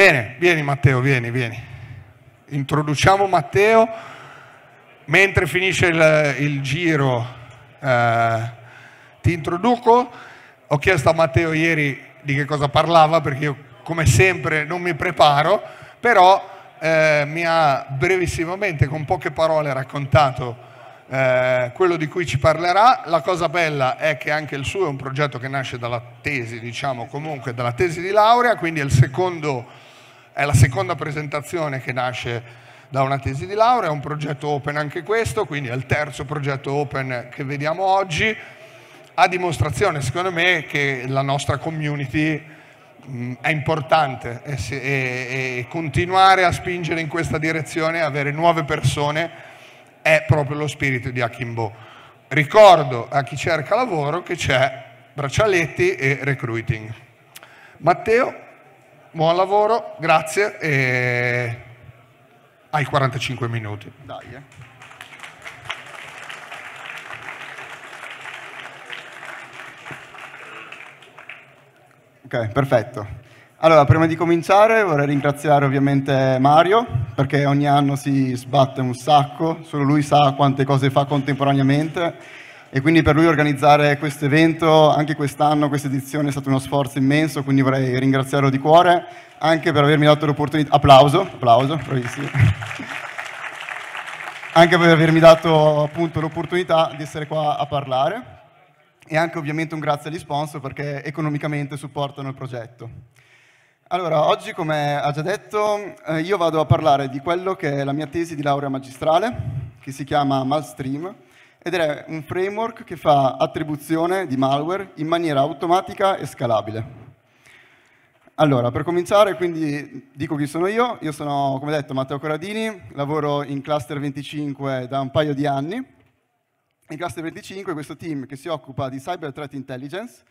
Bene, vieni Matteo, vieni, vieni. Introduciamo Matteo. Mentre finisce il, il giro, eh, ti introduco. Ho chiesto a Matteo ieri di che cosa parlava perché io come sempre non mi preparo, però eh, mi ha brevissimamente, con poche parole, raccontato eh, quello di cui ci parlerà. La cosa bella è che anche il suo è un progetto che nasce dalla tesi, diciamo comunque dalla tesi di laurea, quindi è il secondo è la seconda presentazione che nasce da una tesi di laurea, è un progetto open anche questo, quindi è il terzo progetto open che vediamo oggi, a dimostrazione secondo me che la nostra community mh, mm, è importante e, se, e, e, continuare a spingere in questa direzione, avere nuove persone, è proprio lo spirito di Akimbo. Ricordo a chi cerca lavoro che c'è braccialetti e recruiting. Matteo? buon lavoro, grazie e hai 45 minuti. Dai, eh. Ok, perfetto. Allora, prima di cominciare vorrei ringraziare ovviamente Mario, perché ogni anno si sbatte un sacco, solo lui sa quante cose fa contemporaneamente e quindi per lui organizzare questo evento anche quest'anno, questa edizione è stato uno sforzo immenso, quindi vorrei ringraziarlo di cuore anche per avermi dato l'opportunità, applauso, applauso, bravissimi, anche per avermi dato appunto l'opportunità di essere qua a parlare e anche ovviamente un grazie agli sponsor perché economicamente supportano il progetto. Allora, oggi come ha già detto, eh, io vado a parlare di quello che è la mia tesi di laurea magistrale, che si chiama Malstream, ed è un framework che fa attribuzione di malware in maniera automatica e scalabile. Allora, per cominciare, quindi dico chi sono io. Io sono, come detto, Matteo Corradini, lavoro in Cluster 25 da un paio di anni. In Cluster 25 è questo team che si occupa di Cyber Threat Intelligence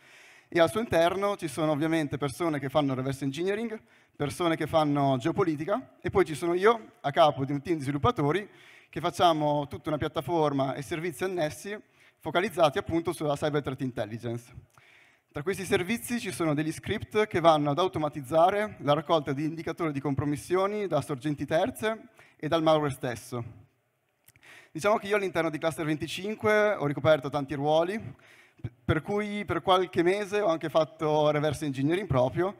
e al suo interno ci sono ovviamente persone che fanno reverse engineering, persone che fanno geopolitica e poi ci sono io a capo di un team di sviluppatori che facciamo tutta una piattaforma e servizi annessi focalizzati appunto sulla cyber threat intelligence. Tra questi servizi ci sono degli script che vanno ad automatizzare la raccolta di indicatori di compromissioni da sorgenti terze e dal malware stesso. Diciamo che io all'interno di Cluster 25 ho ricoperto tanti ruoli, per cui per qualche mese ho anche fatto reverse engineering proprio,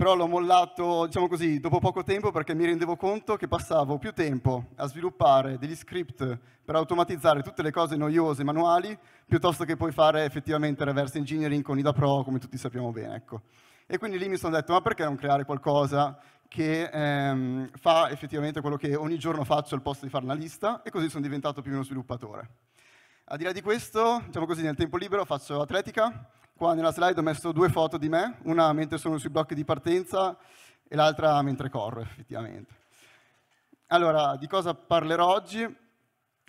però l'ho mollato, diciamo così, dopo poco tempo perché mi rendevo conto che passavo più tempo a sviluppare degli script per automatizzare tutte le cose noiose manuali piuttosto che poi fare effettivamente reverse engineering con IDA Pro, come tutti sappiamo bene. Ecco. E quindi lì mi sono detto, ma perché non creare qualcosa che ehm, fa effettivamente quello che ogni giorno faccio al posto di fare una lista, e così sono diventato più uno sviluppatore. Al di là di questo, diciamo così, nel tempo libero faccio atletica, Qua nella slide ho messo due foto di me, una mentre sono sui blocchi di partenza e l'altra mentre corro, effettivamente. Allora, di cosa parlerò oggi?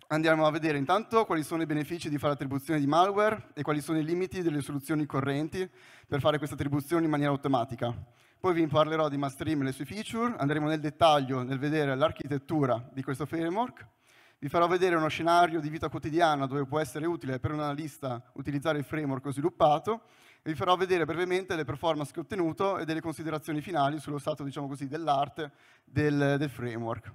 Andiamo a vedere intanto quali sono i benefici di fare attribuzione di malware e quali sono i limiti delle soluzioni correnti per fare questa attribuzione in maniera automatica. Poi vi parlerò di Masterstream e le sue feature, andremo nel dettaglio nel vedere l'architettura di questo framework vi farò vedere uno scenario di vita quotidiana dove può essere utile per un analista utilizzare il framework sviluppato e vi farò vedere brevemente le performance che ho ottenuto e delle considerazioni finali sullo stato diciamo dell'arte del, del framework.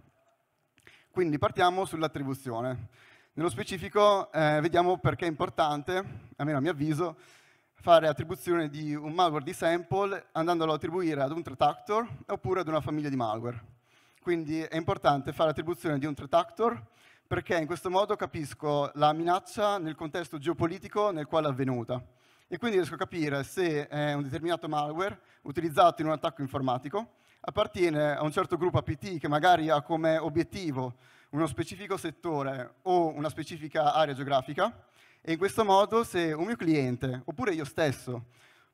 Quindi partiamo sull'attribuzione. Nello specifico eh, vediamo perché è importante, almeno a mio avviso, fare attribuzione di un malware di sample andandolo ad attribuire ad un threat actor oppure ad una famiglia di malware. Quindi è importante fare attribuzione di un threat actor perché in questo modo capisco la minaccia nel contesto geopolitico nel quale è avvenuta e quindi riesco a capire se eh, un determinato malware utilizzato in un attacco informatico appartiene a un certo gruppo APT che magari ha come obiettivo uno specifico settore o una specifica area geografica e in questo modo se un mio cliente oppure io stesso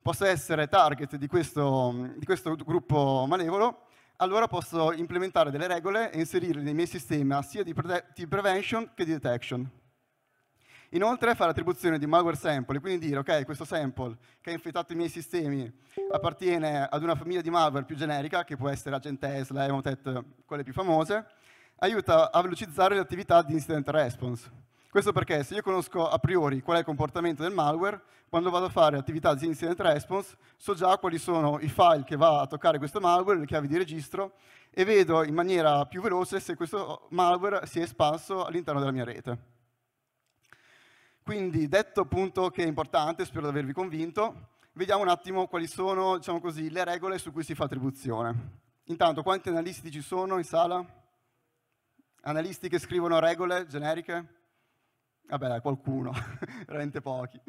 possa essere target di questo, di questo gruppo malevolo, allora posso implementare delle regole e inserirle nei miei sistemi sia di, pre di prevention che di detection. Inoltre fare attribuzione di malware sample, quindi dire ok, questo sample che ha infettato i miei sistemi appartiene ad una famiglia di malware più generica, che può essere Agent Tesla, Emotet, quelle più famose, aiuta a velocizzare le attività di incident response. Questo perché se io conosco a priori qual è il comportamento del malware, quando vado a fare attività di incident response, so già quali sono i file che va a toccare questo malware, le chiavi di registro, e vedo in maniera più veloce se questo malware si è espanso all'interno della mia rete. Quindi, detto appunto che è importante, spero di avervi convinto, vediamo un attimo quali sono diciamo così, le regole su cui si fa attribuzione. Intanto, quanti analisti ci sono in sala? Analisti che scrivono regole generiche? Vabbè, qualcuno, veramente pochi.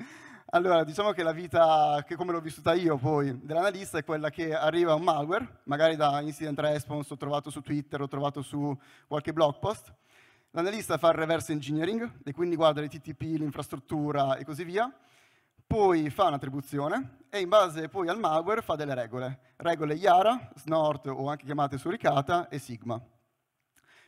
Allora, diciamo che la vita, che come l'ho vissuta io poi, dell'analista è quella che arriva un malware, magari da incident response, ho trovato su Twitter, ho trovato su qualche blog post. L'analista fa il reverse engineering, e quindi guarda le TTP, l'infrastruttura e così via. Poi fa un'attribuzione e in base poi al malware fa delle regole. Regole IARA, SNORT o anche chiamate suricata e Sigma.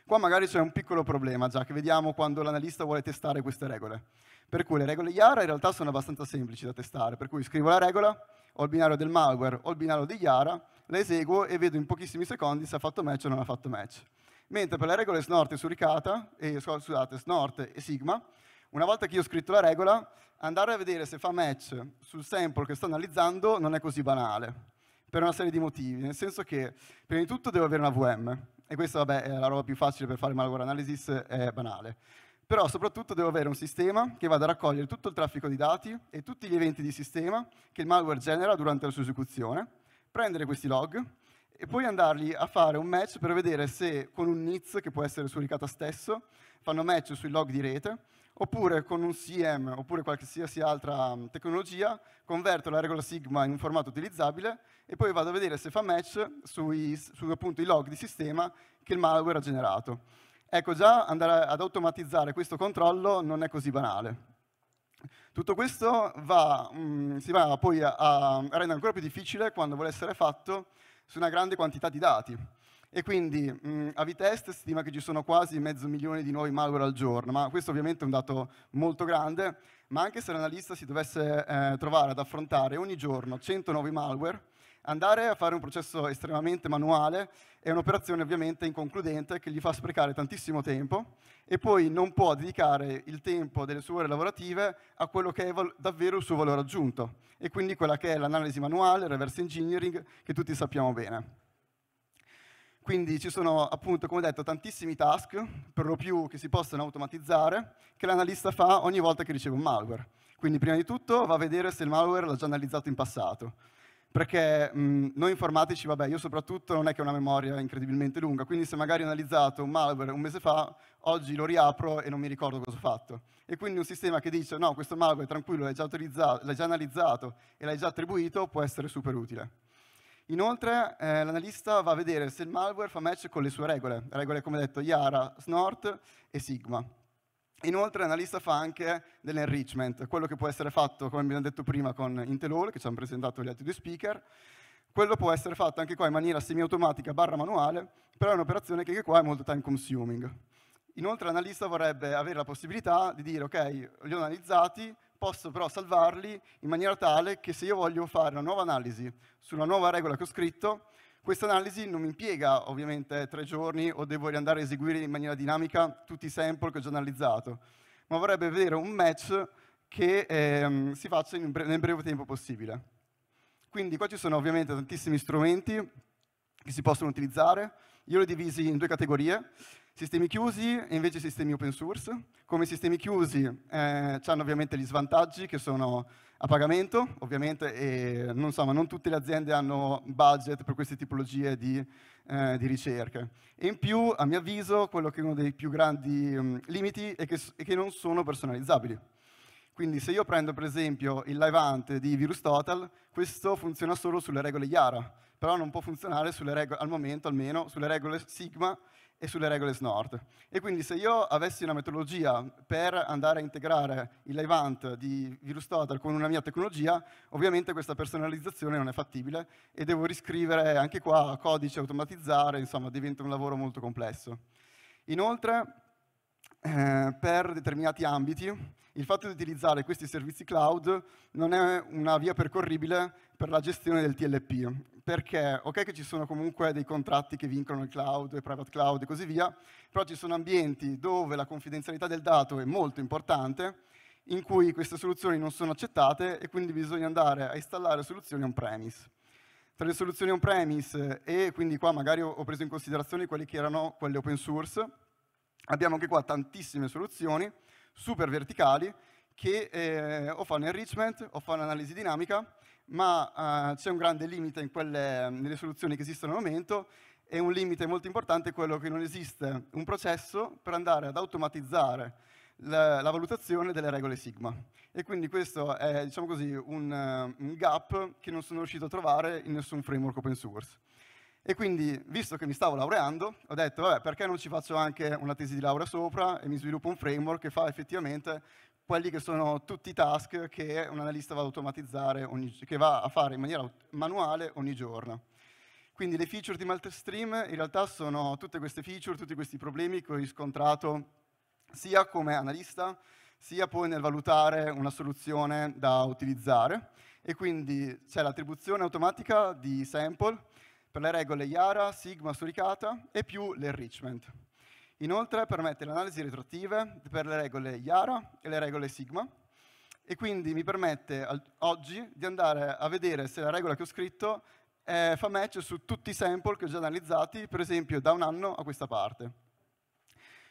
Qua magari c'è un piccolo problema già, che vediamo quando l'analista vuole testare queste regole. Per cui le regole Yara in realtà sono abbastanza semplici da testare, per cui scrivo la regola, ho il binario del malware, ho il binario di IARA, la eseguo e vedo in pochissimi secondi se ha fatto match o non ha fatto match. Mentre per le regole snort e suricata, eh, scusate, snort e sigma, una volta che io ho scritto la regola, andare a vedere se fa match sul sample che sto analizzando non è così banale, per una serie di motivi, nel senso che prima di tutto devo avere una VM, e questa, vabbè, è la roba più facile per fare malware analysis, è banale. Però soprattutto devo avere un sistema che vada a raccogliere tutto il traffico di dati e tutti gli eventi di sistema che il malware genera durante la sua esecuzione, prendere questi log e poi andarli a fare un match per vedere se con un NITS, che può essere su ricata stesso, fanno match sui log di rete oppure con un CM oppure qualsiasi altra mm, tecnologia, converto la regola sigma in un formato utilizzabile e poi vado a vedere se fa match sui, su, appunto, i log di sistema che il malware ha generato. Ecco, già andare ad automatizzare questo controllo non è così banale. Tutto questo va, mh, mm, si va poi a, a rendere ancora più difficile quando vuole essere fatto su una grande quantità di dati. E quindi mh, mm, a stima che ci sono quasi mezzo milione di nuovi malware al giorno, ma questo ovviamente è un dato molto grande, ma anche se l'analista si dovesse eh, trovare ad affrontare ogni giorno 100 nuovi malware, andare a fare un processo estremamente manuale è un'operazione ovviamente inconcludente che gli fa sprecare tantissimo tempo e poi non può dedicare il tempo delle sue ore lavorative a quello che è davvero il suo valore aggiunto e quindi quella che è l'analisi manuale, il reverse engineering che tutti sappiamo bene. Quindi ci sono appunto, come detto, tantissimi task, per lo più che si possono automatizzare, che l'analista fa ogni volta che riceve un malware. Quindi prima di tutto va a vedere se il malware l'ha già analizzato in passato. Perché mh, mhmm, noi informatici, vabbè, io soprattutto non è che ho una memoria incredibilmente lunga, quindi se magari ho analizzato un malware un mese fa, oggi lo riapro e non mi ricordo cosa ho fatto. E quindi un sistema che dice no, questo malware tranquillo l'hai già, l'hai già analizzato e l'hai già attribuito può essere super utile. Inoltre eh, l'analista va a vedere se il malware fa match con le sue regole, regole come detto Yara, Snort e Sigma. Inoltre l'analista fa anche dell'enrichment, quello che può essere fatto, come abbiamo detto prima, con Intel Intelol, che ci hanno presentato gli altri due speaker, quello può essere fatto anche qua in maniera semiautomatica barra manuale, però è un'operazione che anche qua è molto time consuming. Inoltre l'analista vorrebbe avere la possibilità di dire, ok, li ho analizzati, posso però salvarli in maniera tale che se io voglio fare una nuova analisi sulla nuova regola che ho scritto, questa analisi non mi impiega ovviamente tre giorni o devo riandare a eseguire in maniera dinamica tutti i sample che ho già analizzato, ma vorrebbe vedere un match che ehm, si faccia bre nel breve tempo possibile. Quindi qua ci sono ovviamente tantissimi strumenti che si possono utilizzare, io li ho divisi in due categorie, Sistemi chiusi e invece sistemi open source. Come sistemi chiusi eh, hanno ovviamente gli svantaggi che sono a pagamento, ovviamente, e non, so, non tutte le aziende hanno budget per queste tipologie di, eh, di ricerche. E in più, a mio avviso, quello che è uno dei più grandi um, limiti è che, è che non sono personalizzabili. Quindi se io prendo per esempio il live hunt di VirusTotal, questo funziona solo sulle regole IARA, però non può funzionare regole, al momento almeno sulle regole Sigma e sulle regole snort. E quindi se io avessi una metodologia per andare a integrare il live hunt di virus total con una mia tecnologia, ovviamente questa personalizzazione non è fattibile e devo riscrivere anche qua codice, automatizzare, insomma diventa un lavoro molto complesso. Inoltre, eh, per determinati ambiti, il fatto di utilizzare questi servizi cloud non è una via percorribile per la gestione del TLP, perché ok che ci sono comunque dei contratti che vincono il cloud il private cloud e così via, però ci sono ambienti dove la confidenzialità del dato è molto importante, in cui queste soluzioni non sono accettate e quindi bisogna andare a installare soluzioni on-premise. Tra le soluzioni on-premise e quindi qua magari ho preso in considerazione quelle che erano quelle open source, abbiamo anche qua tantissime soluzioni super verticali che eh, o fanno enrichment o fanno analisi dinamica ma eh, c'è un grande limite in quelle, nelle soluzioni che esistono al momento e un limite molto importante è quello che non esiste un processo per andare ad automatizzare la, la valutazione delle regole sigma. E quindi questo è, diciamo così, un, un gap che non sono riuscito a trovare in nessun framework open source. E quindi, visto che mi stavo laureando, ho detto, vabbè, perché non ci faccio anche una tesi di laurea sopra e mi sviluppo un framework che fa effettivamente quelli che sono tutti i task che un analista va ad automatizzare, ogni, che va a fare in maniera manuale ogni giorno. Quindi le feature di Multistream in realtà sono tutte queste feature, tutti questi problemi che ho riscontrato sia come analista, sia poi nel valutare una soluzione da utilizzare. E quindi c'è l'attribuzione automatica di sample per le regole IARA, Sigma, Suricata e più l'enrichment. Inoltre permette l'analisi retroattiva per le regole IARA e le regole Sigma e quindi mi permette oggi di andare a vedere se la regola che ho scritto eh, fa match su tutti i sample che ho già analizzati, per esempio da un anno a questa parte.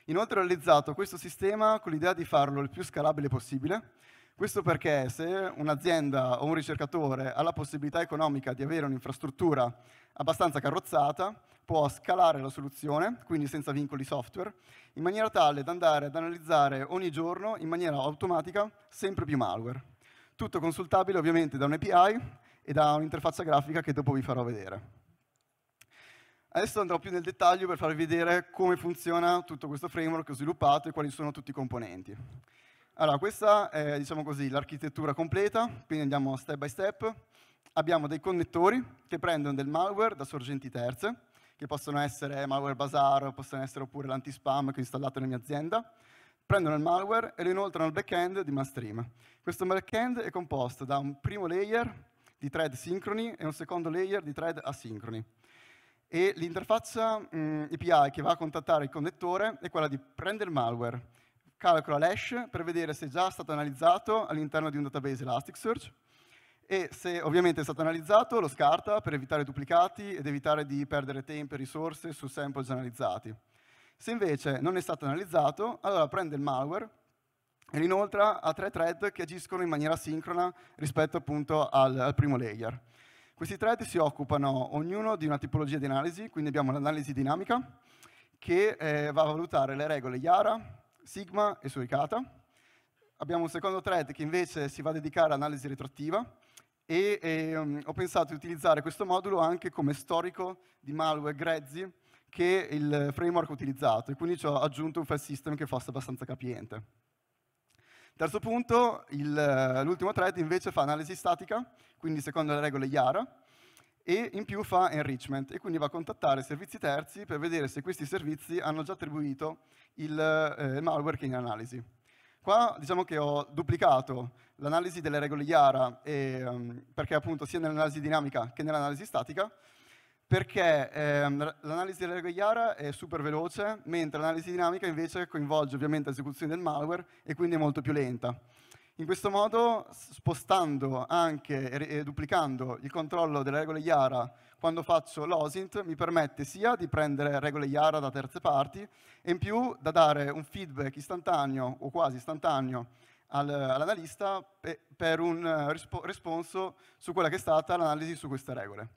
Inoltre ho realizzato questo sistema con l'idea di farlo il più scalabile possibile, questo perché se un'azienda o un ricercatore ha la possibilità economica di avere un'infrastruttura abbastanza carrozzata, può scalare la soluzione, quindi senza vincoli software, in maniera tale da andare ad analizzare ogni giorno in maniera automatica sempre più malware. Tutto consultabile ovviamente da un API e da un'interfaccia grafica che dopo vi farò vedere. Adesso andrò più nel dettaglio per farvi vedere come funziona tutto questo framework sviluppato e quali sono tutti i componenti. Allora, questa è diciamo così, l'architettura completa, quindi andiamo step by step. Abbiamo dei connettori che prendono del malware da sorgenti terze, che possono essere malware bazar, possono essere oppure l'antispam che ho installato nella mia azienda. Prendono il malware e lo inoltrano al backend di Mainstream. Questo backend è composto da un primo layer di thread sincroni e un secondo layer di thread asincroni. E l'interfaccia mm, API che va a contattare il connettore è quella di prendere il malware, calcola l'hash per vedere se è già stato analizzato all'interno di un database Elasticsearch e se ovviamente è stato analizzato lo scarta per evitare duplicati ed evitare di perdere tempo e risorse su sample già analizzati. Se invece non è stato analizzato, allora prende il malware e inoltre ha tre thread che agiscono in maniera sincrona rispetto appunto al, al primo layer. Questi thread si occupano ognuno di una tipologia di analisi, quindi abbiamo l'analisi dinamica che eh, va a valutare le regole IARA, Sigma e Suricata. Abbiamo un secondo thread che invece si va a dedicare all'analisi retroattiva e, e ehm, ho pensato di utilizzare questo modulo anche come storico di malware grezzi che il framework ha utilizzato e quindi ci ho aggiunto un file system che fosse abbastanza capiente. Terzo punto, l'ultimo thread invece fa analisi statica, quindi secondo le regole IARA, e in più fa enrichment e quindi va a contattare servizi terzi per vedere se questi servizi hanno già attribuito il eh, malware che è in analisi. Qua diciamo che ho duplicato l'analisi delle regole IARA e, um, perché appunto sia nell'analisi dinamica che nell'analisi statica perché ehm, l'analisi delle regole IARA è super veloce mentre l'analisi dinamica invece coinvolge ovviamente l'esecuzione del malware e quindi è molto più lenta. In questo modo, spostando anche e duplicando il controllo delle regole IARA quando faccio l'OSINT, mi permette sia di prendere regole IARA da terze parti e in più da dare un feedback istantaneo o quasi istantaneo all'analista per un eh, risponso su quella che è stata l'analisi su queste regole.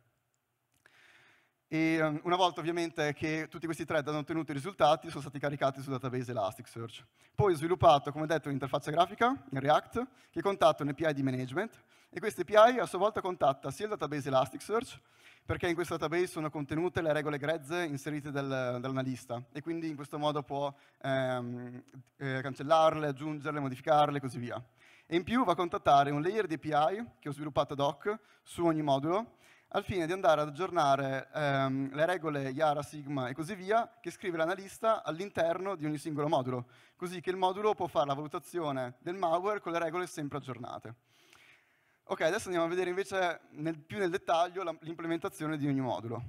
E ehm, una volta ovviamente che tutti questi thread hanno ottenuto i risultati, sono stati caricati sul database Elasticsearch. Poi ho sviluppato, come detto, un'interfaccia grafica in React che contatta un API di management e questa API a sua volta contatta sia il database Elasticsearch, perché in questo database sono contenute le regole grezze inserite del, dall'analista e quindi in questo modo può ehm, eh, cancellarle, aggiungerle, modificarle e così via. E in più va a contattare un layer di API che ho sviluppato ad hoc su ogni modulo al fine di andare ad aggiornare ehm, le regole Yara, Sigma e così via che scrive l'analista all'interno di ogni singolo modulo, così che il modulo può fare la valutazione del malware con le regole sempre aggiornate. Ok, adesso andiamo a vedere invece nel, più nel dettaglio l'implementazione di ogni modulo.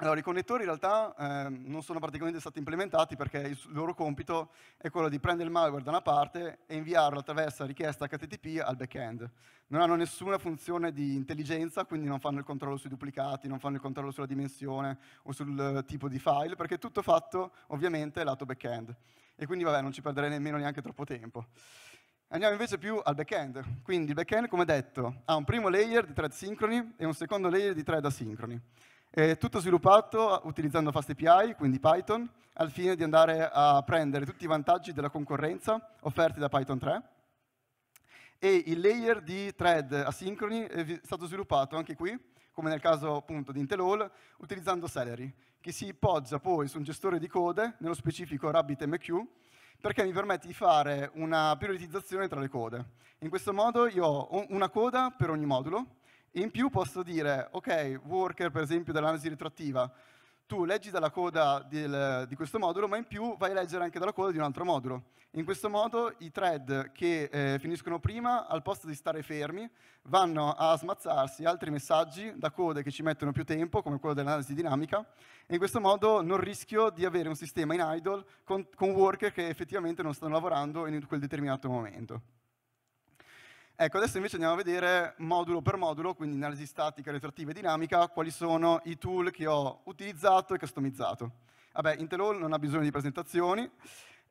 Allora, i connettori in realtà eh, non sono praticamente stati implementati perché il loro compito è quello di prendere il malware da una parte e inviarlo attraverso la richiesta HTTP al back-end. Non hanno nessuna funzione di intelligenza, quindi non fanno il controllo sui duplicati, non fanno il controllo sulla dimensione o sul eh, tipo di file, perché è tutto fatto ovviamente lato back-end. E quindi vabbè, non ci perderei nemmeno neanche troppo tempo. Andiamo invece più al back-end. Quindi il back-end, come detto, ha un primo layer di thread sincroni e un secondo layer di thread asincroni. Eh, tutto sviluppato utilizzando FastAPI, quindi Python, al fine di andare a prendere tutti i vantaggi della concorrenza offerti da Python 3. E il layer di thread asincroni è stato sviluppato anche qui, come nel caso appunto di Intel All, utilizzando Celery, che si poggia poi su un gestore di code, nello specifico RabbitMQ, perché mi permette di fare una prioritizzazione tra le code. In questo modo io ho una coda per ogni modulo, in più posso dire, ok, worker per esempio dell'analisi retroattiva, tu leggi dalla coda del, di questo modulo, ma in più vai a leggere anche dalla coda di un altro modulo. In questo modo i thread che eh, finiscono prima, al posto di stare fermi, vanno a smazzarsi altri messaggi da code che ci mettono più tempo, come quello dell'analisi dinamica, e in questo modo non rischio di avere un sistema in idle con, con worker che effettivamente non stanno lavorando in quel determinato momento. Ecco, adesso invece andiamo a vedere modulo per modulo, quindi analisi statica, retrattiva e dinamica, quali sono i tool che ho utilizzato e customizzato. Vabbè, Intelol non ha bisogno di presentazioni,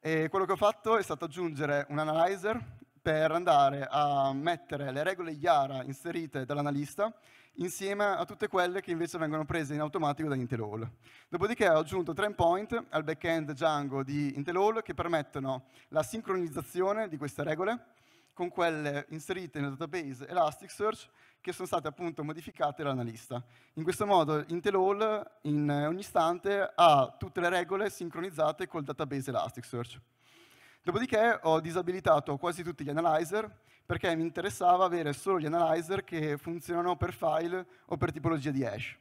e quello che ho fatto è stato aggiungere un analyzer per andare a mettere le regole IARA inserite dall'analista insieme a tutte quelle che invece vengono prese in automatico da Intelol. Dopodiché ho aggiunto tre endpoint al backend Django di Intelol che permettono la sincronizzazione di queste regole, con quelle inserite nel database Elasticsearch che sono state appunto modificate dall'analista. In questo modo Intelall in ogni istante ha tutte le regole sincronizzate col database Elasticsearch. Dopodiché ho disabilitato quasi tutti gli analyzer perché mi interessava avere solo gli analyzer che funzionano per file o per tipologia di hash.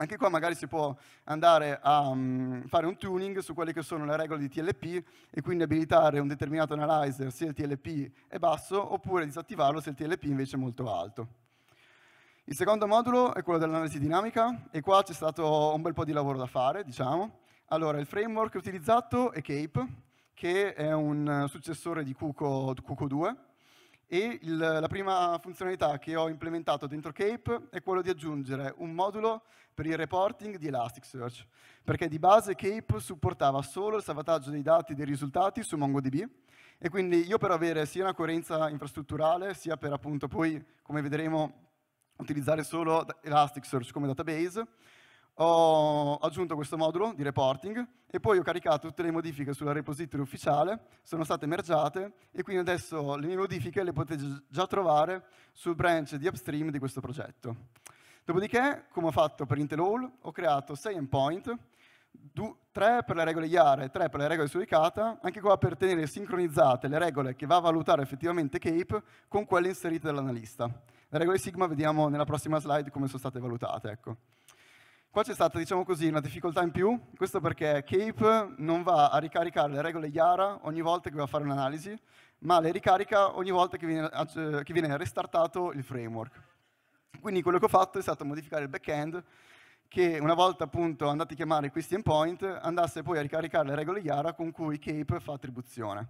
Anche qua magari si può andare a um, fare un tuning su quelle che sono le regole di TLP e quindi abilitare un determinato analyzer se il TLP è basso oppure disattivarlo se il TLP invece è molto alto. Il secondo modulo è quello dell'analisi dinamica e qua c'è stato un bel po' di lavoro da fare, diciamo. Allora, il framework utilizzato è CAPE, che è un successore di Cuco, Cuco 2, e il, la prima funzionalità che ho implementato dentro Cape è quello di aggiungere un modulo per il reporting di Elasticsearch, perché di base Cape supportava solo il salvataggio dei dati e dei risultati su MongoDB, e quindi io per avere sia una coerenza infrastrutturale, sia per appunto poi, come vedremo, utilizzare solo Elasticsearch come database, ho aggiunto questo modulo di reporting e poi ho caricato tutte le modifiche sulla repository ufficiale, sono state mergiate e quindi adesso le mie modifiche le potete già trovare sul branch di upstream di questo progetto. Dopodiché, come ho fatto per Intel All, ho creato 6 endpoint, 3 per le regole IAR e 3 per le regole su ICATA, anche qua per tenere sincronizzate le regole che va a valutare effettivamente CAPE con quelle inserite dall'analista. Le regole Sigma vediamo nella prossima slide come sono state valutate. Ecco. Qua c'è stata, diciamo così, una difficoltà in più, questo perché Cape non va a ricaricare le regole Yara ogni volta che va a fare un'analisi, ma le ricarica ogni volta che viene, eh, cioè, che viene restartato il framework. Quindi quello che ho fatto è stato modificare il backend che una volta appunto andati a chiamare questi endpoint andasse poi a ricaricare le regole Yara con cui Cape fa attribuzione.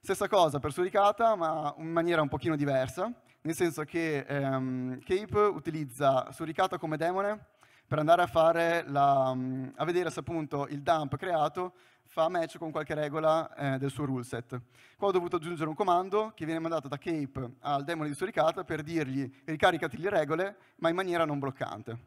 Stessa cosa per Suricata, ma in maniera un pochino diversa, nel senso che ehm, Cape utilizza Suricata come demone per andare a, la, mm, a vedere se appunto il dump creato fa match con qualche regola eh, del suo ruleset. Qua ho dovuto aggiungere un comando che viene mandato da Cape al demone di Suricata per dirgli ricaricati le regole, ma in maniera non bloccante.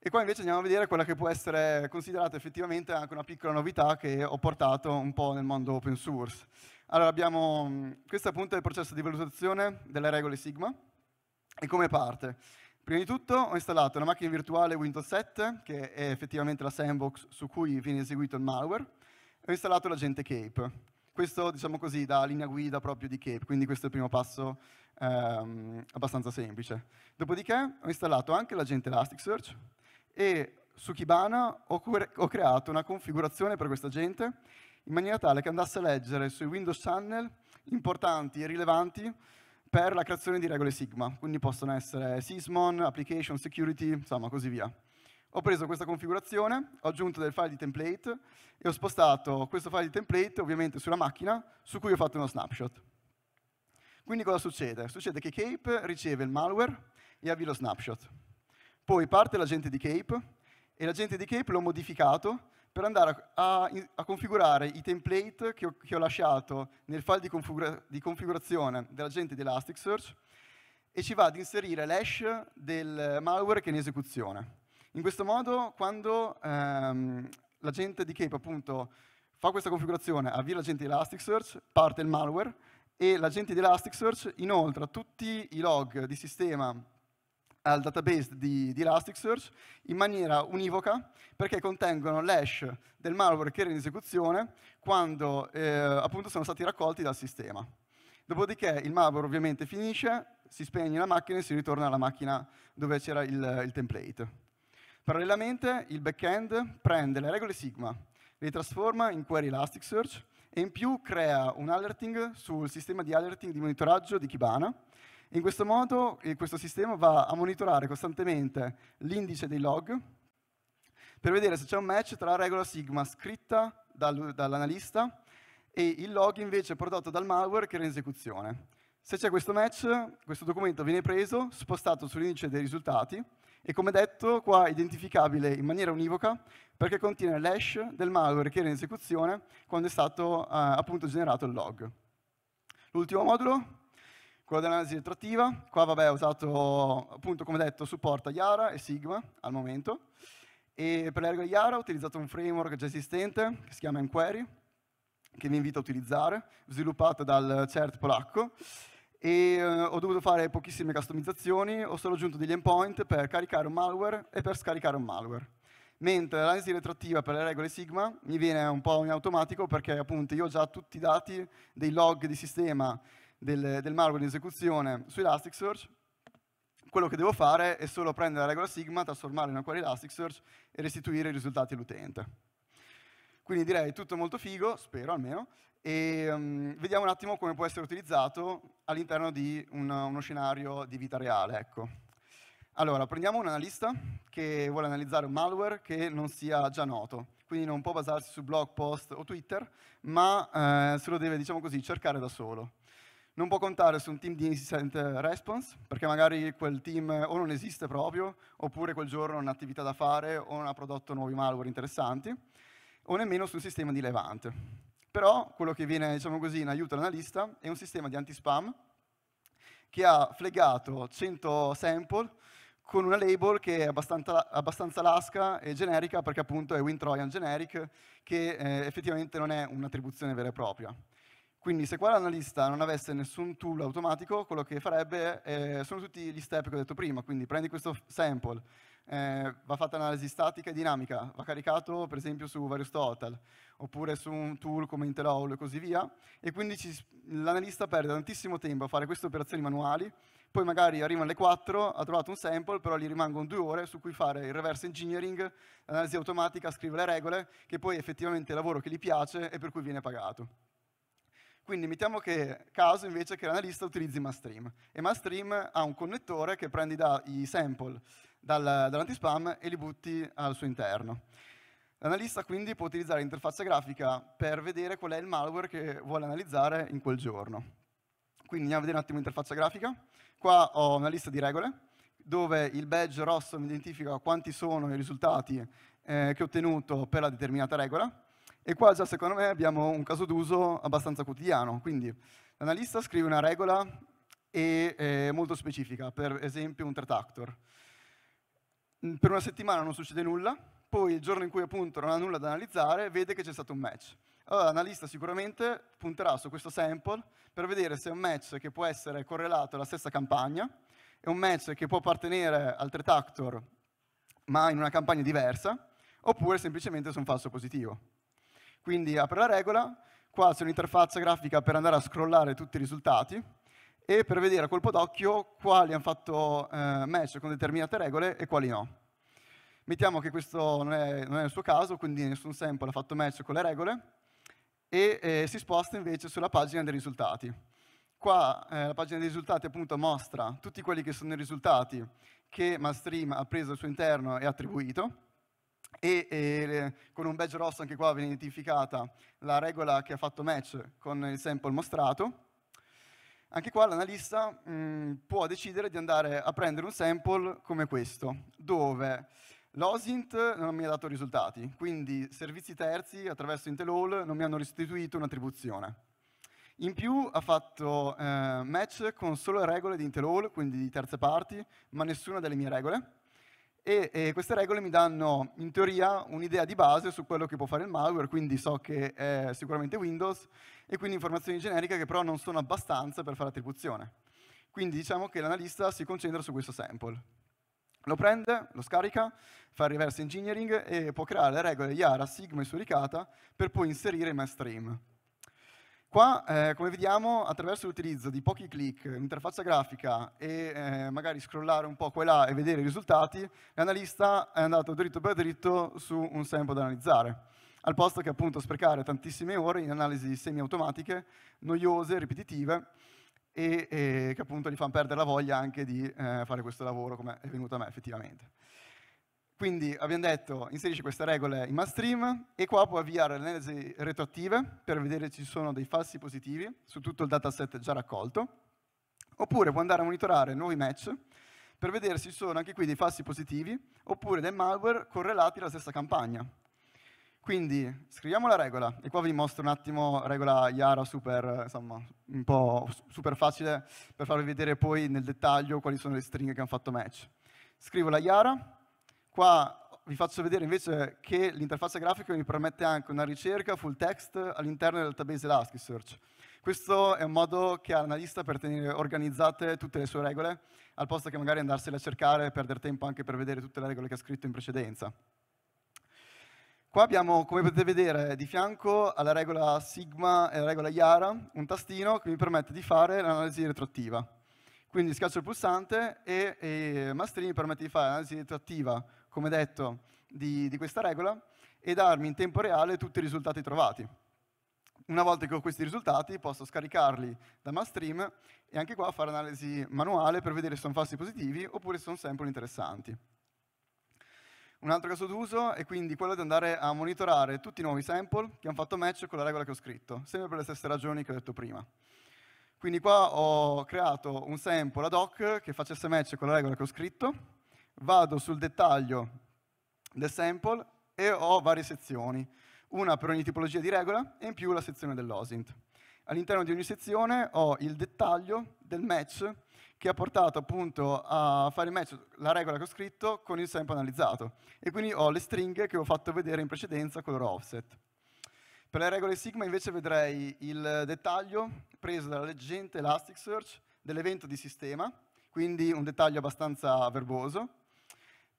E qua invece andiamo a vedere quella che può essere considerata effettivamente anche una piccola novità che ho portato un po' nel mondo open source. Allora abbiamo, mm, questo appunto è il processo di valutazione delle regole Sigma e come parte. Prima di tutto ho installato una macchina virtuale Windows 7, che è effettivamente la sandbox su cui viene eseguito il malware, e ho installato l'agente Cape. Questo, diciamo così, da linea guida proprio di Cape, quindi questo è il primo passo ehm, abbastanza semplice. Dopodiché ho installato anche l'agente Elasticsearch e su Kibana ho, ho creato una configurazione per questo agente in maniera tale che andasse a leggere sui Windows Channel importanti e rilevanti per la creazione di regole Sigma, quindi possono essere Sysmon, Application Security, insomma così via. Ho preso questa configurazione, ho aggiunto del file di template e ho spostato questo file di template ovviamente sulla macchina su cui ho fatto uno snapshot. Quindi cosa succede? Succede che Cape riceve il malware e avvia lo snapshot. Poi parte l'agente di Cape e l'agente di Cape l'ho modificato per andare a, a, a configurare i template che ho, che ho lasciato nel file di, configura, di configurazione dell'agente di Elasticsearch e ci va ad inserire l'hash del malware che è in esecuzione. In questo modo, quando ehm, l'agente di Cape appunto fa questa configurazione, avvia l'agente di Elasticsearch, parte il malware e l'agente di Elasticsearch inoltra tutti i log di sistema al database di, di, Elasticsearch in maniera univoca perché contengono l'hash del malware che era in esecuzione quando eh, appunto sono stati raccolti dal sistema. Dopodiché il malware ovviamente finisce, si spegne la macchina e si ritorna alla macchina dove c'era il, il template. Parallelamente il backend prende le regole Sigma, le trasforma in query Elasticsearch e in più crea un alerting sul sistema di alerting di monitoraggio di Kibana in questo modo questo sistema va a monitorare costantemente l'indice dei log per vedere se c'è un match tra la regola sigma scritta dall'analista e il log invece prodotto dal malware che era in esecuzione. Se c'è questo match, questo documento viene preso, spostato sull'indice dei risultati e come detto qua è identificabile in maniera univoca perché contiene l'hash del malware che era in esecuzione quando è stato eh, appunto generato il log. L'ultimo modulo quello dell'analisi iterativa, qua vabbè ho usato appunto come detto supporta Yara e Sigma al momento e per le regole Yara ho utilizzato un framework già esistente che si chiama Enquery che vi invito a utilizzare, sviluppato dal CERT polacco e eh, ho dovuto fare pochissime customizzazioni, ho solo aggiunto degli endpoint per caricare un malware e per scaricare un malware. Mentre l'analisi retrattiva per le regole Sigma mi viene un po' in automatico perché appunto io ho già tutti i dati dei log di sistema del, del malware in esecuzione su Elasticsearch, quello che devo fare è solo prendere la regola sigma, trasformarla in una query Elasticsearch e restituire i risultati all'utente. Quindi direi tutto molto figo, spero almeno, e um, vediamo un attimo come può essere utilizzato all'interno di un, uno scenario di vita reale. Ecco. Allora, prendiamo un analista che vuole analizzare un malware che non sia già noto, quindi non può basarsi su blog, post o Twitter, ma eh, se lo deve, diciamo così, cercare da solo non può contare su un team di instant response, perché magari quel team o non esiste proprio, oppure quel giorno non ha attività da fare o non ha prodotto nuovi malware interessanti, o nemmeno su un sistema di levante. Però quello che viene, diciamo così, in aiuto all'analista è un sistema di anti-spam che ha flegato 100 sample con una label che è abbastanza, abbastanza lasca e generica perché appunto è Wintroyan Generic che eh, effettivamente non è un'attribuzione vera e propria. Quindi se qua l'analista non avesse nessun tool automatico, quello che farebbe eh, sono tutti gli step che ho detto prima, quindi prendi questo sample, eh, va fatta analisi statica e dinamica, va caricato per esempio su Various Total, oppure su un tool come Interol e così via, e quindi l'analista perde tantissimo tempo a fare queste operazioni manuali, poi magari arriva alle 4, ha trovato un sample, però gli rimangono due ore su cui fare il reverse engineering, l'analisi automatica, scrive le regole, che poi effettivamente è il lavoro che gli piace e per cui viene pagato. Quindi mettiamo che caso invece che l'analista utilizzi Mastream e Mastream ha un connettore che prendi i sample dal, dall'antispam e li butti al suo interno. L'analista quindi può utilizzare l'interfaccia grafica per vedere qual è il malware che vuole analizzare in quel giorno. Quindi andiamo a vedere un attimo l'interfaccia grafica. Qua ho una lista di regole dove il badge rosso mi identifica quanti sono i risultati eh, che ho ottenuto per la determinata regola e qua già secondo me abbiamo un caso d'uso abbastanza quotidiano, quindi l'analista scrive una regola e, eh, molto specifica, per esempio un threat actor. Mm, per una settimana non succede nulla, poi il giorno in cui appunto non ha nulla da analizzare vede che c'è stato un match. Allora l'analista sicuramente punterà su questo sample per vedere se è un match che può essere correlato alla stessa campagna, è un match che può appartenere al threat actor ma in una campagna diversa, oppure semplicemente su un falso positivo. Quindi apre la regola, qua c'è un'interfaccia grafica per andare a scrollare tutti i risultati e per vedere a colpo d'occhio quali hanno fatto eh, match con determinate regole e quali no. Mettiamo che questo non è, non è il suo caso, quindi nessun sample ha fatto match con le regole e eh, si sposta invece sulla pagina dei risultati. Qua eh, la pagina dei risultati appunto mostra tutti quelli che sono i risultati che MaStream ha preso al suo interno e attribuito e, e, eh, con un badge rosso anche qua viene identificata la regola che ha fatto match con il sample mostrato. Anche qua l'analista mm, può decidere di andare a prendere un sample come questo, dove l'OSINT non mi ha dato risultati, quindi servizi terzi attraverso Intelall non mi hanno restituito un'attribuzione. In più ha fatto eh, match con solo regole di Intelall, quindi di terze parti, ma nessuna delle mie regole e, e, queste regole mi danno in teoria un'idea di base su quello che può fare il malware, quindi so che è sicuramente Windows e quindi informazioni generiche che però non sono abbastanza per fare attribuzione. Quindi diciamo che l'analista si concentra su questo sample. Lo prende, lo scarica, fa il reverse engineering e può creare le regole Yara, Sigma e Suricata per poi inserire in mainstream. Qua, eh, come vediamo, attraverso l'utilizzo di pochi click, un'interfaccia grafica e eh, magari scrollare un po' qua e là e vedere i risultati, l'analista è andato dritto per dritto su un sample da analizzare, al posto che appunto sprecare tantissime ore in analisi semi-automatiche, noiose, ripetitive, e, e eh, che appunto gli fanno perdere la voglia anche di eh, fare questo lavoro come è venuto a me effettivamente. Quindi abbiamo detto, inserisci queste regole in MassStream e qua puoi avviare le analisi retroattive per vedere se ci sono dei falsi positivi su tutto il dataset già raccolto. Oppure puoi andare a monitorare nuovi match per vedere se ci sono anche qui dei falsi positivi oppure dei malware correlati alla stessa campagna. Quindi scriviamo la regola, e qua vi mostro un attimo regola Iara super, insomma, un po' super facile per farvi vedere poi nel dettaglio quali sono le stringhe che hanno fatto match. Scrivo la Iara, Qua vi faccio vedere invece che l'interfaccia grafica mi permette anche una ricerca full text all'interno del database Elasticsearch. Questo è un modo che ha l'analista per tenere organizzate tutte le sue regole, al posto che magari andarsene a cercare e perdere tempo anche per vedere tutte le regole che ha scritto in precedenza. Qua abbiamo, come potete vedere, di fianco alla regola Sigma e alla regola Iara un tastino che mi permette di fare l'analisi retroattiva. Quindi schiaccio il pulsante e, e Mastri mi permette di fare l'analisi retroattiva come detto, di, di questa regola e darmi in tempo reale tutti i risultati trovati. Una volta che ho questi risultati posso scaricarli da MailStream e anche qua fare analisi manuale per vedere se sono falsi positivi oppure se sono sample interessanti. Un altro caso d'uso è quindi quello di andare a monitorare tutti i nuovi sample che hanno fatto match con la regola che ho scritto, sempre per le stesse ragioni che ho detto prima. Quindi qua ho creato un sample ad hoc che facesse match con la regola che ho scritto, vado sul dettaglio del sample e ho varie sezioni, una per ogni tipologia di regola e in più la sezione dell'OSINT. All'interno di ogni sezione ho il dettaglio del match che ha portato appunto a fare il match, la regola che ho scritto, con il sample analizzato. E quindi ho le stringhe che ho fatto vedere in precedenza con loro offset. Per le regole Sigma invece vedrei il dettaglio preso dalla leggente Elasticsearch dell'evento di sistema, quindi un dettaglio abbastanza verboso,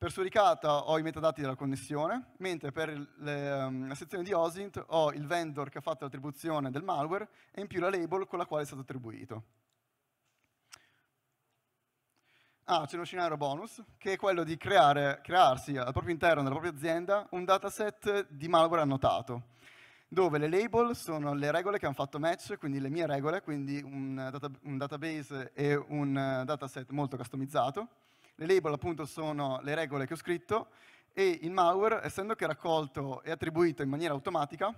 per suricata ho i metadati della connessione, mentre per le, um, la sezione di OSINT ho il vendor che ha fatto l'attribuzione del malware e in più la label con la quale è stato attribuito. Ah, c'è uno scenario bonus, che è quello di creare, crearsi al proprio interno della propria azienda un dataset di malware annotato, dove le label sono le regole che hanno fatto match, quindi le mie regole, quindi un, data, un database e un eh, dataset molto customizzato, le label appunto sono le regole che ho scritto e il malware, essendo che raccolto e attribuito in maniera automatica,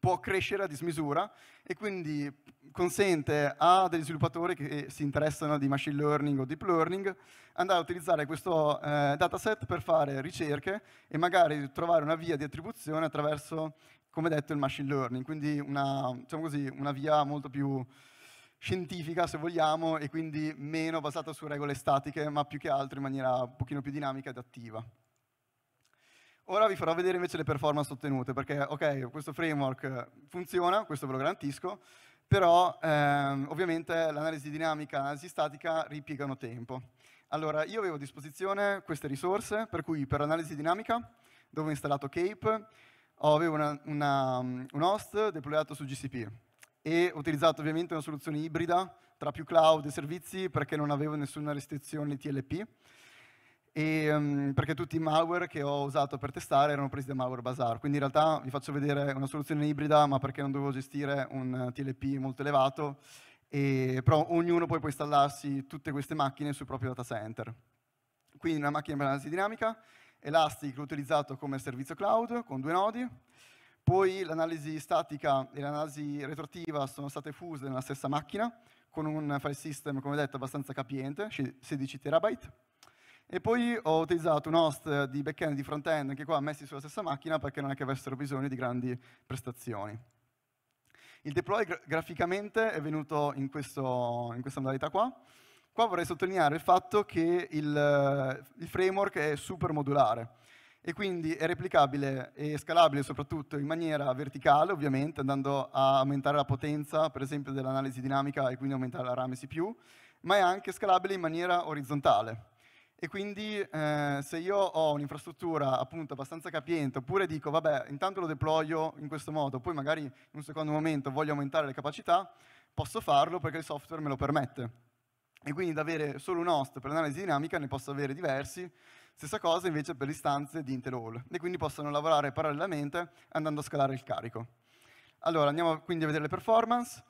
può crescere a dismisura e quindi consente a degli sviluppatori che si interessano di machine learning o deep learning andare a utilizzare questo eh, dataset per fare ricerche e magari trovare una via di attribuzione attraverso, come detto, il machine learning, quindi una, diciamo così, una via molto più scientifica, se vogliamo, e quindi meno basata su regole statiche, ma più che altro in maniera un pochino più dinamica ed attiva. Ora vi farò vedere invece le performance ottenute, perché ok, questo framework funziona, questo ve lo garantisco, però ehm, ovviamente l'analisi dinamica e l'analisi statica ripiegano tempo. Allora, io avevo a disposizione queste risorse, per cui per l'analisi dinamica dove ho installato Cape, avevo una, una, mm, un host deployato su GCP, e ho utilizzato ovviamente una soluzione ibrida tra più cloud e servizi perché non avevo nessuna restrizione TLP e, um, perché tutti i malware che ho usato per testare erano presi da Malware bazar Quindi in realtà vi faccio vedere una soluzione ibrida, ma perché non dovevo gestire un TLP molto elevato, e, però ognuno poi può installarsi tutte queste macchine sul proprio data center. Quindi una macchina di analisi dinamica, Elastic l'ho utilizzato come servizio cloud con due nodi, poi l'analisi statica e l'analisi retroattiva sono state fuse nella stessa macchina con un file system, come detto, abbastanza capiente, 16 terabyte. E poi ho utilizzato un host di backend e di front-end, anche qua messi sulla stessa macchina, perché non è che avessero bisogno di grandi prestazioni. Il deploy graficamente è venuto in, questo, in questa modalità qua. Qua vorrei sottolineare il fatto che il, il framework è super modulare e quindi è replicabile e scalabile soprattutto in maniera verticale, ovviamente, andando a aumentare la potenza, per esempio, dell'analisi dinamica e quindi aumentare la RAM e CPU, ma è anche scalabile in maniera orizzontale. E quindi eh, se io ho un'infrastruttura appunto abbastanza capiente, oppure dico vabbè intanto lo deployo in questo modo, poi magari in un secondo momento voglio aumentare le capacità, posso farlo perché il software me lo permette. E quindi da avere solo un host per l'analisi dinamica ne posso avere diversi, Stessa cosa invece per istanze di interall e quindi possono lavorare parallelamente andando a scalare il carico. Allora, andiamo quindi a vedere le performance.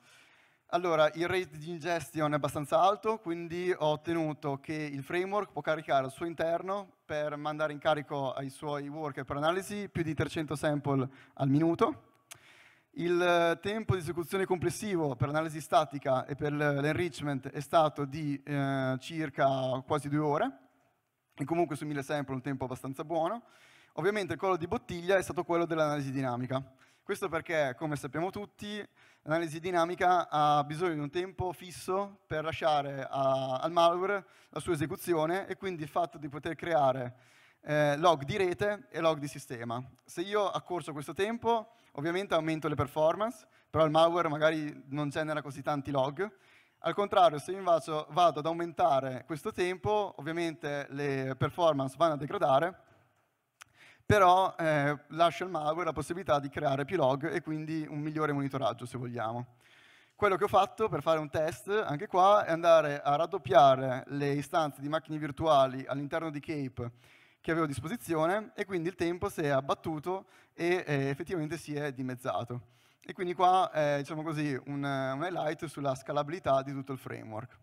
Allora, il rate di ingestion è abbastanza alto, quindi ho ottenuto che il framework può caricare al suo interno per mandare in carico ai suoi worker per analisi più di 300 sample al minuto. Il tempo di esecuzione complessivo per l'analisi statica e per l'enrichment è stato di eh, circa quasi due ore e comunque su 1000 sample un tempo abbastanza buono. Ovviamente il collo di bottiglia è stato quello dell'analisi dinamica. Questo perché, come sappiamo tutti, l'analisi dinamica ha bisogno di un tempo fisso per lasciare a, al malware la sua esecuzione e quindi il fatto di poter creare eh, log di rete e log di sistema. Se io accorso questo tempo, ovviamente aumento le performance, però il malware magari non genera così tanti log al contrario, se io invece vado ad aumentare questo tempo, ovviamente le performance vanno a degradare, però eh, lascia al malware la possibilità di creare più log e quindi un migliore monitoraggio, se vogliamo. Quello che ho fatto per fare un test, anche qua, è andare a raddoppiare le istanze di macchine virtuali all'interno di Cape che avevo a disposizione e quindi il tempo si è abbattuto e eh, effettivamente si è dimezzato. E quindi qua, è eh, diciamo così, un, un highlight sulla scalabilità di tutto il framework.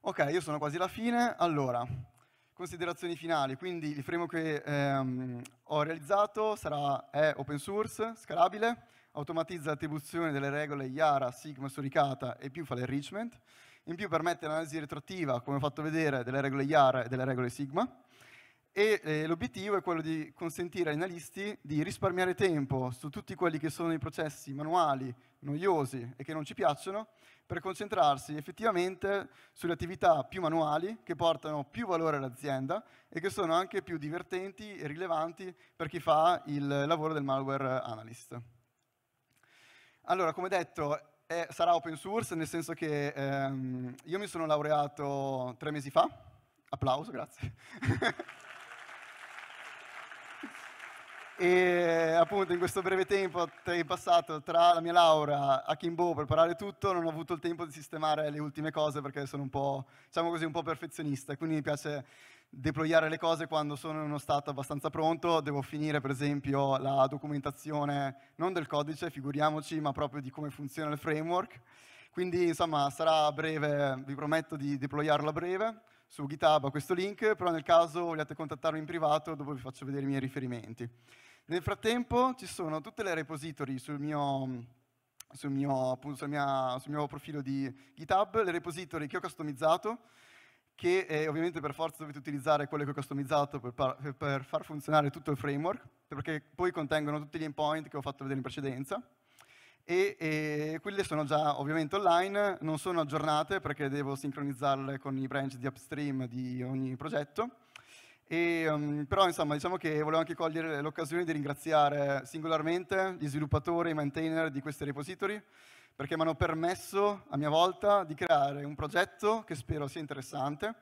Ok, io sono quasi alla fine. Allora, considerazioni finali. Quindi il framework che ehm, ho realizzato sarà, è open source, scalabile, automatizza l'attribuzione delle regole IARA, Sigma, Suricata e più fa l'enrichment. In più permette l'analisi retroattiva, come ho fatto vedere, delle regole IARA e delle regole Sigma e eh, l'obiettivo è quello di consentire agli analisti di risparmiare tempo su tutti quelli che sono i processi manuali, noiosi e che non ci piacciono, per concentrarsi effettivamente sulle attività più manuali, che portano più valore all'azienda e che sono anche più divertenti e rilevanti per chi fa il lavoro del malware analyst. Allora, come detto, è, sarà open source, nel senso che ehm, io mi sono laureato tre mesi fa, applauso, grazie. E appunto in questo breve tempo che è passato tra la mia laurea a Kimbo per preparare tutto, non ho avuto il tempo di sistemare le ultime cose perché sono un po', diciamo così, un po' perfezionista. Quindi mi piace deployare le cose quando sono in uno stato abbastanza pronto, devo finire per esempio la documentazione non del codice, figuriamoci, ma proprio di come funziona il framework. Quindi insomma sarà breve, vi prometto di deployarlo a breve su GitHub a questo link, però nel caso vogliate contattarmi in privato dopo vi faccio vedere i miei riferimenti. Nel frattempo ci sono tutte le repository sul mio, sul mio, appunto, sul mia, sul mio profilo di GitHub, le repository che ho customizzato, che eh, ovviamente per forza dovete utilizzare quelle che ho customizzato per, per, far funzionare tutto il framework, perché poi contengono tutti gli endpoint che ho fatto vedere in precedenza. E, e quelle sono già ovviamente online, non sono aggiornate perché devo sincronizzarle con i branch di upstream di ogni progetto, e, um, però insomma diciamo che volevo anche cogliere l'occasione di ringraziare singolarmente gli sviluppatori e i maintainer di questi repository perché mi hanno permesso a mia volta di creare un progetto che spero sia interessante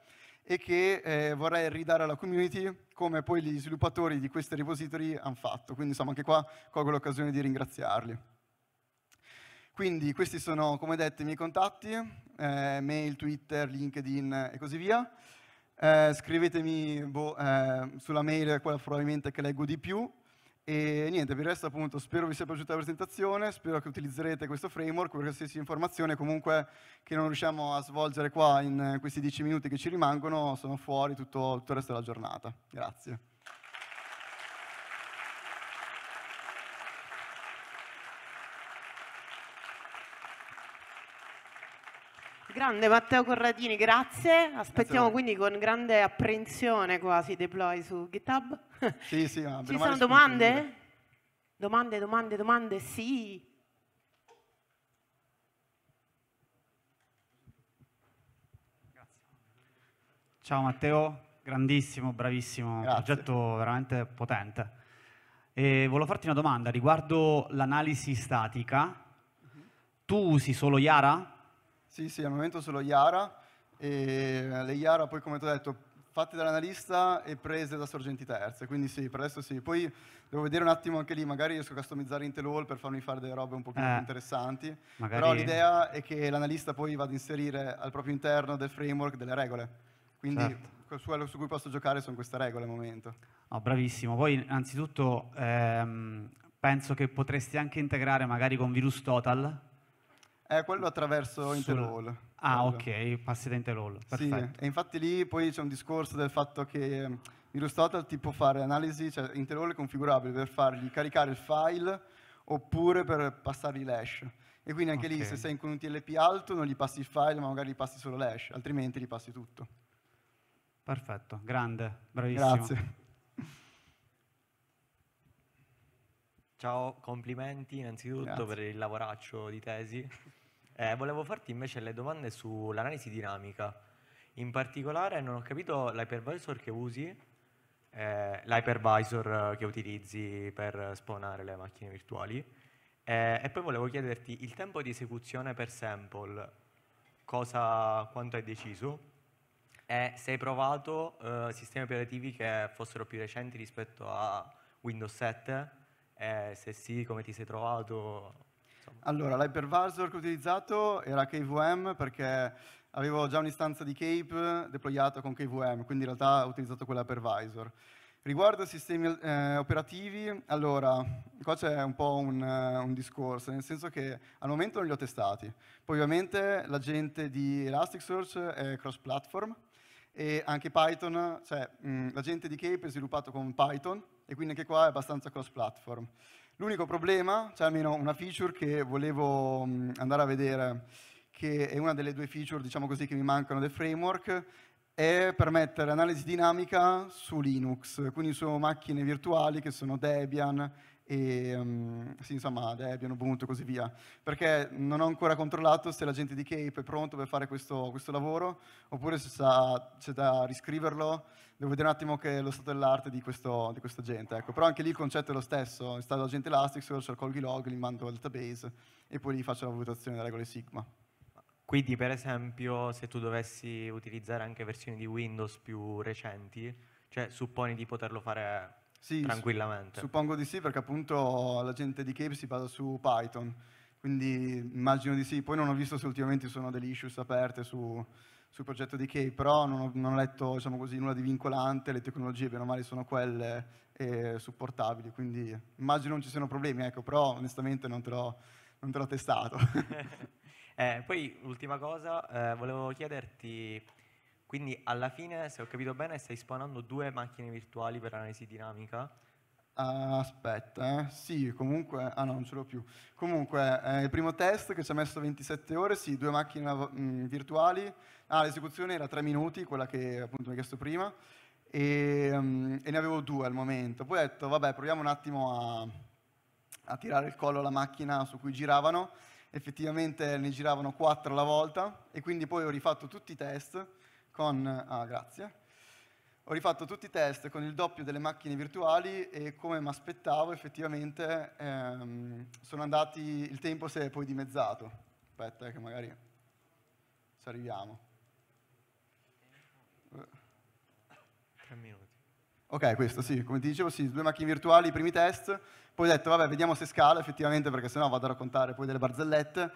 e che eh, vorrei ridare alla community come poi gli sviluppatori di questi repository hanno fatto. Quindi insomma anche qua colgo l'occasione di ringraziarli. Quindi questi sono come detto i miei contatti, eh, mail, Twitter, LinkedIn e così via. Eh, scrivetemi boh, eh, sulla mail, quella probabilmente che leggo di più. E niente, per il resto appunto spero vi sia piaciuta la presentazione, spero che utilizzerete questo framework per qualsiasi informazione comunque che non riusciamo a svolgere qua in eh, questi dieci minuti che ci rimangono, sono fuori tutto, tutto il resto della giornata. Grazie. Grande Matteo Corradini, grazie. Aspettiamo grazie quindi con grande apprensione quasi deploy su GitHub. Sì, sì, ma Ci sono domande? Domande, domande, domande? Sì. Ciao Matteo, grandissimo, bravissimo, Grazie. progetto veramente potente. E volevo farti una domanda riguardo l'analisi statica. Mhm. Tu usi solo Yara? Sì, sì, al momento solo Iara e le Iara poi come ti ho detto fatte dall'analista e prese da sorgenti terze, quindi sì, per adesso sì. Poi devo vedere un attimo anche lì, magari riesco a customizzare Intel All per farmi fare delle robe un po' eh, più eh, interessanti, magari... però l'idea è che l'analista poi vada ad inserire al proprio interno del framework delle regole, quindi certo. quello su cui posso giocare sono queste regole al momento. No, ah, bravissimo, poi innanzitutto ehm, penso che potresti anche integrare magari con Virus Total, è eh, quello attraverso Interroll. Ah, quello. ok, passi da Interroll. Sì, e infatti lì poi c'è un discorso del fatto che Microstatal ehm, ti può fare analisi, cioè Interroll è configurabile per fargli caricare il file oppure per passargli l'hash. E quindi anche okay. lì se sei con un TLP alto non gli passi il file, ma magari gli passi solo l'hash, altrimenti gli passi tutto. Perfetto, grande, bravissimo. Grazie. Ciao, complimenti innanzitutto Grazie. per il lavoraccio di tesi. Eh, volevo farti invece le domande sull'analisi dinamica. In particolare non ho capito l'hypervisor che usi, eh, l'hypervisor eh, che utilizzi per spawnare le macchine virtuali. Eh, e poi volevo chiederti il tempo di esecuzione per sample, cosa, quanto hai deciso? E se hai provato eh, sistemi operativi che fossero più recenti rispetto a Windows 7? se sì, come ti sei trovato? Allora, l'hypervisor che ho utilizzato era KVM perché avevo già un'istanza di Cape deployata con KVM, quindi in realtà ho utilizzato quella hypervisor. Riguardo sistemi eh, operativi, allora, qua c'è un po' un, uh, un, discorso, nel senso che al momento non li ho testati. Poi ovviamente l'agente di Elasticsearch è cross-platform e anche Python, cioè mh, mm, la di Cape è sviluppato con Python e quindi anche qua è abbastanza cross-platform. L'unico problema, c'è cioè almeno una feature che volevo mm, andare a vedere, che è una delle due feature, diciamo così, che mi mancano del framework, è permettere analisi dinamica su Linux, quindi su macchine virtuali che sono Debian e um, sì, insomma, Debian, Ubuntu e così via, perché non ho ancora controllato se l'agente di Cape è pronto per fare questo, questo lavoro oppure se c'è da riscriverlo, devo vedere un attimo che è lo stato dell'arte di, questo, di questa gente, ecco. però anche lì il concetto è lo stesso, È stato gente Elasticsearch, colgo i log, li mando al database e poi lì faccio la valutazione delle regole Sigma. Quindi per esempio se tu dovessi utilizzare anche versioni di Windows più recenti, cioè supponi di poterlo fare sì, tranquillamente. Suppongo di sì, perché appunto la gente di Cape si basa su Python, quindi immagino di sì. Poi non ho visto se ultimamente sono delle issues aperte su, sul progetto di Cape, però non ho, non ho letto diciamo così, nulla di vincolante, le tecnologie bene o male sono quelle e eh, supportabili, quindi immagino non ci siano problemi, ecco, però onestamente non te l'ho, non te l'ho testato. eh, poi ultima cosa, eh, volevo chiederti quindi alla fine, se ho capito bene, stai spawnando due macchine virtuali per analisi dinamica. Uh, aspetta, eh. sì, comunque, ah no, non ce l'ho più. Comunque, eh, il primo test che ci ha messo 27 ore, sì, due macchine mh, mm, virtuali. Ah, l'esecuzione era 3 minuti, quella che appunto mi hai chiesto prima, e, mh, mm, e, ne avevo due al momento. Poi ho detto, vabbè, proviamo un attimo a, a tirare il collo alla macchina su cui giravano. Effettivamente ne giravano quattro alla volta, e quindi poi ho rifatto tutti i test con, ah, grazie. Ho rifatto tutti i test con il doppio delle macchine virtuali e come mi aspettavo effettivamente ehm, sono andati, il tempo si è poi dimezzato. Aspetta eh, che magari ci arriviamo. Tre minuti. Ok, questo sì, come ti dicevo, sì, due macchine virtuali, i primi test, poi ho detto vabbè vediamo se scala effettivamente perché sennò vado a raccontare poi delle barzellette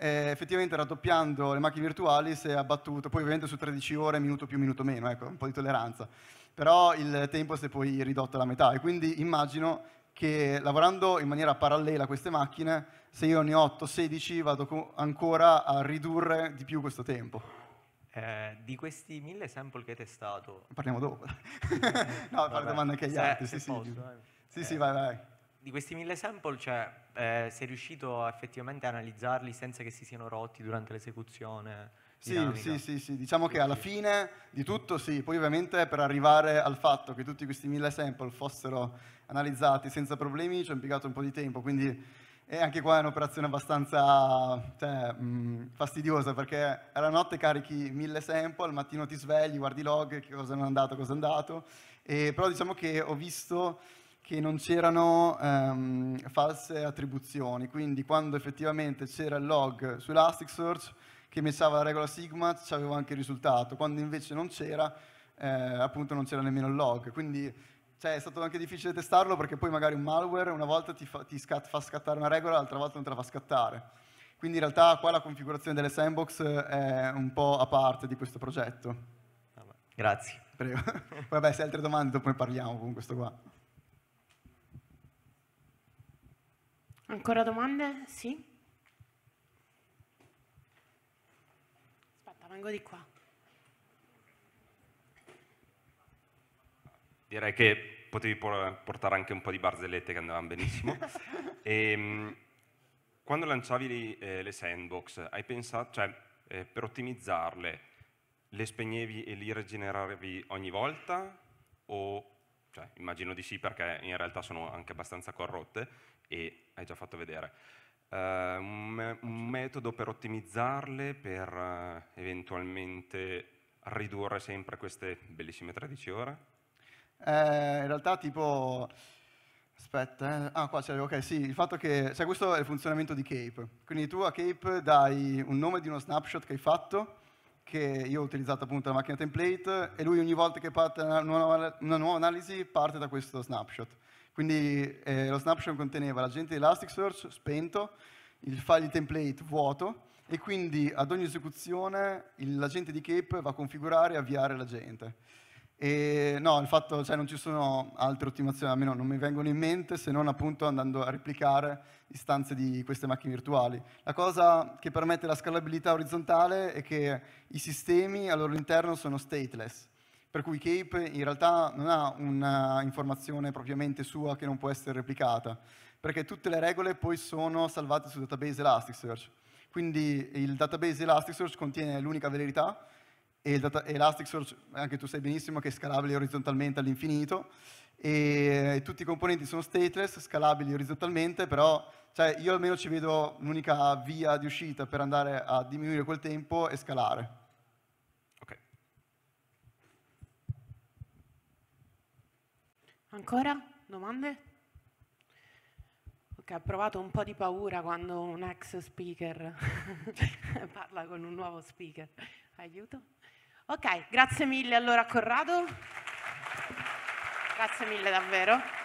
eh, effettivamente raddoppiando le macchine virtuali si è abbattuto, poi ovviamente su 13 ore, minuto più, minuto meno, ecco, un po' di tolleranza, però il tempo si è poi ridotto alla metà e quindi immagino che lavorando in maniera parallela a queste macchine, se io ne ho 8, 16 vado ancora a ridurre di più questo tempo. Eh, di questi mille sample che hai testato... Parliamo dopo. no, fare domande anche agli altri. Sì, sì, posso, eh. sì, eh. sì, vai, vai di questi mille sample, cioè, eh, sei riuscito effettivamente a analizzarli senza che si siano rotti durante l'esecuzione? Sì, sì, sì, sì, diciamo che alla fine di tutto sì, poi ovviamente per arrivare al fatto che tutti questi mille sample fossero analizzati senza problemi ci ho impiegato un po' di tempo, quindi e anche qua è un'operazione abbastanza cioè, mh, fastidiosa perché alla notte carichi mille sample, al mattino ti svegli, guardi i log, cosa non è andato, cosa è andato, e, però diciamo che ho visto che non c'erano ehm, false attribuzioni, quindi quando effettivamente c'era il log su Elasticsearch che messava la regola Sigma c'avevo anche il risultato, quando invece non c'era eh, appunto non c'era nemmeno il log, quindi cioè, è stato anche difficile testarlo perché poi magari un malware una volta ti, fa, ti scat- fa scattare una regola, l'altra volta non te la fa scattare. Quindi in realtà qua la configurazione delle sandbox è un po' a parte di questo progetto. Grazie. Prego. Vabbè, se hai altre domande dopo ne parliamo con questo qua. Ancora domande? Sì? Aspetta, vengo di qua. Direi che potevi portare anche un po' di barzellette che andavano benissimo. e, ehm, quando lanciavi le, eh, le sandbox, hai pensato, cioè, eh, per ottimizzarle, le spegnevi e li rigeneravi ogni volta? O, cioè, immagino di sì perché in realtà sono anche abbastanza corrotte, e hai già fatto vedere. Uh, un, me un, metodo per ottimizzarle, per uh, eventualmente ridurre sempre queste bellissime 13 ore? Eh, in realtà tipo... Aspetta, eh. ah qua c'è, ok, sì, il fatto che, cioè questo è il funzionamento di Cape, quindi tu a Cape dai un nome di uno snapshot che hai fatto, che io ho utilizzato appunto la macchina template, e lui ogni volta che parte una nuova, una nuova analisi parte da questo snapshot. Quindi eh, lo snapshot conteneva l'agente di Elasticsearch spento, il file di template vuoto e quindi ad ogni esecuzione l'agente di CAPE va a configurare e avviare l'agente. E no, il fatto, cioè non ci sono altre ottimazioni, almeno non mi vengono in mente, se non appunto andando a replicare istanze di queste macchine virtuali. La cosa che permette la scalabilità orizzontale è che i sistemi al loro interno sono stateless, per cui Cape in realtà non ha un'informazione propriamente sua che non può essere replicata, perché tutte le regole poi sono salvate sul database Elasticsearch. Quindi il database Elasticsearch contiene l'unica verità e il data- Elasticsearch, anche tu sai benissimo, che è scalabile orizzontalmente all'infinito e tutti i componenti sono stateless, scalabili orizzontalmente, però cioè, io almeno ci vedo l'unica via di uscita per andare a diminuire quel tempo e scalare. Ancora? Domande? Ok, ha provato un po' di paura quando un ex speaker parla con un nuovo speaker. Aiuto. Ok, grazie mille allora a Corrado. Grazie mille davvero.